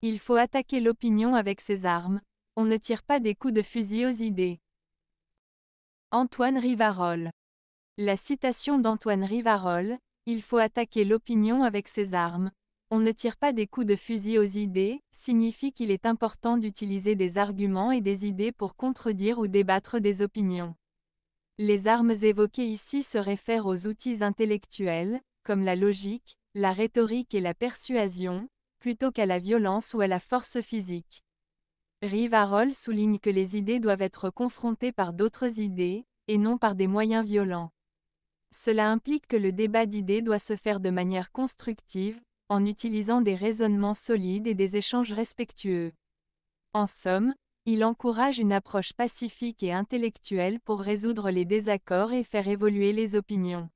Il faut attaquer l'opinion avec ses armes, on ne tire pas des coups de fusil aux idées. Antoine Rivarol La citation d'Antoine Rivarol, Il faut attaquer l'opinion avec ses armes, on ne tire pas des coups de fusil aux idées, signifie qu'il est important d'utiliser des arguments et des idées pour contredire ou débattre des opinions. Les armes évoquées ici se réfèrent aux outils intellectuels, comme la logique, la rhétorique et la persuasion, plutôt qu'à la violence ou à la force physique. Rivarol souligne que les idées doivent être confrontées par d'autres idées, et non par des moyens violents. Cela implique que le débat d'idées doit se faire de manière constructive, en utilisant des raisonnements solides et des échanges respectueux. En somme, il encourage une approche pacifique et intellectuelle pour résoudre les désaccords et faire évoluer les opinions.